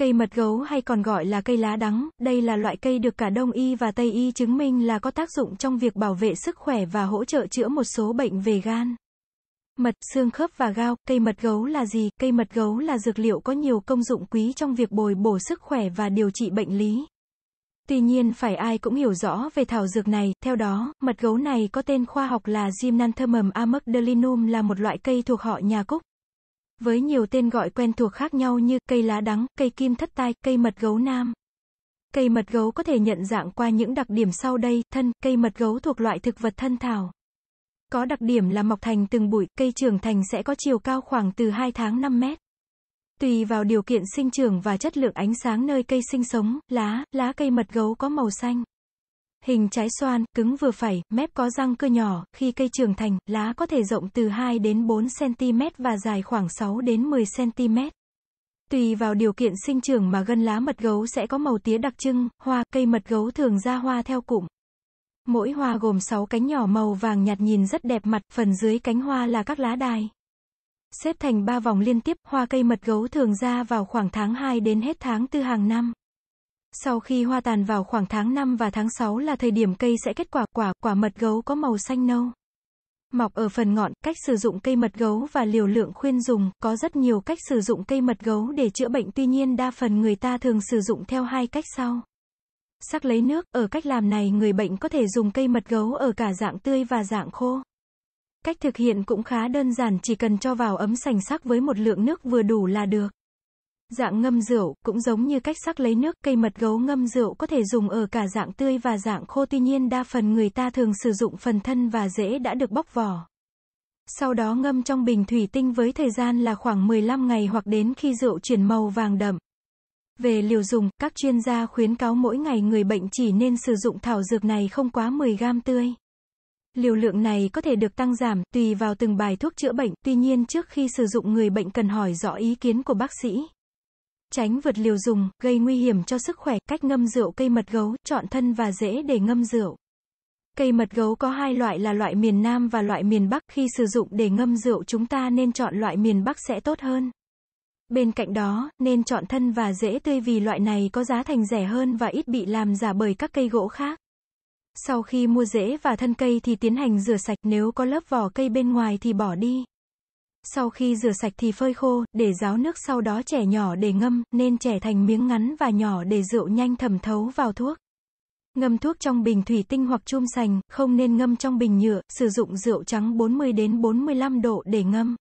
Cây mật gấu hay còn gọi là cây lá đắng, đây là loại cây được cả Đông y và Tây y chứng minh là có tác dụng trong việc bảo vệ sức khỏe và hỗ trợ chữa một số bệnh về gan. Mật, xương khớp và gao, cây mật gấu là gì? Cây mật gấu là dược liệu có nhiều công dụng quý trong việc bồi bổ sức khỏe và điều trị bệnh lý. Tuy nhiên phải ai cũng hiểu rõ về thảo dược này, theo đó, mật gấu này có tên khoa học là Gymnanthemum amygdalinum là một loại cây thuộc họ nhà cúc, với nhiều tên gọi quen thuộc khác nhau như cây lá đắng, cây kim thất tai, cây mật gấu nam. Cây mật gấu có thể nhận dạng qua những đặc điểm sau đây, thân, cây mật gấu thuộc loại thực vật thân thảo. Có đặc điểm là mọc thành từng bụi, cây trưởng thành sẽ có chiều cao khoảng từ 2 tháng 5 mét. Tùy vào điều kiện sinh trưởng và chất lượng ánh sáng nơi cây sinh sống, lá, lá cây mật gấu có màu xanh. Hình trái xoan, cứng vừa phải, mép có răng cưa nhỏ, khi cây trưởng thành, lá có thể rộng từ 2 đến 4 cm và dài khoảng 6 đến 10 cm. Tùy vào điều kiện sinh trưởng mà gân lá mật gấu sẽ có màu tía đặc trưng, hoa, cây mật gấu thường ra hoa theo cụm. Mỗi hoa gồm 6 cánh nhỏ màu vàng nhạt nhìn rất đẹp mặt, phần dưới cánh hoa là các lá đài. Xếp thành 3 vòng liên tiếp, hoa cây mật gấu thường ra vào khoảng tháng 2 đến hết tháng 4 hàng năm. Sau khi hoa tàn vào khoảng tháng 5 và tháng 6 là thời điểm cây sẽ kết quả quả, quả mật gấu có màu xanh nâu. Mọc ở phần ngọn, cách sử dụng cây mật gấu và liều lượng khuyên dùng, có rất nhiều cách sử dụng cây mật gấu để chữa bệnh tuy nhiên đa phần người ta thường sử dụng theo hai cách sau. Sắc lấy nước, ở cách làm này người bệnh có thể dùng cây mật gấu ở cả dạng tươi và dạng khô. Cách thực hiện cũng khá đơn giản chỉ cần cho vào ấm sành sắc với một lượng nước vừa đủ là được. Dạng ngâm rượu, cũng giống như cách sắc lấy nước, cây mật gấu ngâm rượu có thể dùng ở cả dạng tươi và dạng khô tuy nhiên đa phần người ta thường sử dụng phần thân và rễ đã được bóc vỏ. Sau đó ngâm trong bình thủy tinh với thời gian là khoảng 15 ngày hoặc đến khi rượu chuyển màu vàng đậm. Về liều dùng, các chuyên gia khuyến cáo mỗi ngày người bệnh chỉ nên sử dụng thảo dược này không quá 10 gram tươi. Liều lượng này có thể được tăng giảm tùy vào từng bài thuốc chữa bệnh, tuy nhiên trước khi sử dụng người bệnh cần hỏi rõ ý kiến của bác sĩ. Tránh vượt liều dùng, gây nguy hiểm cho sức khỏe. Cách ngâm rượu cây mật gấu, chọn thân và rễ để ngâm rượu. Cây mật gấu có hai loại là loại miền Nam và loại miền Bắc. Khi sử dụng để ngâm rượu chúng ta nên chọn loại miền Bắc sẽ tốt hơn. Bên cạnh đó, nên chọn thân và rễ tươi vì loại này có giá thành rẻ hơn và ít bị làm giả bởi các cây gỗ khác. Sau khi mua rễ và thân cây thì tiến hành rửa sạch nếu có lớp vỏ cây bên ngoài thì bỏ đi. Sau khi rửa sạch thì phơi khô, để ráo nước sau đó trẻ nhỏ để ngâm, nên trẻ thành miếng ngắn và nhỏ để rượu nhanh thẩm thấu vào thuốc. Ngâm thuốc trong bình thủy tinh hoặc chum sành, không nên ngâm trong bình nhựa, sử dụng rượu trắng 40 đến 45 độ để ngâm.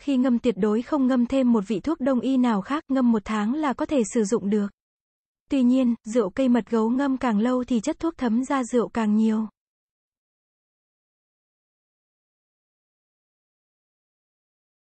Khi ngâm tuyệt đối không ngâm thêm một vị thuốc đông y nào khác, ngâm một tháng là có thể sử dụng được. Tuy nhiên, rượu cây mật gấu ngâm càng lâu thì chất thuốc thấm ra rượu càng nhiều.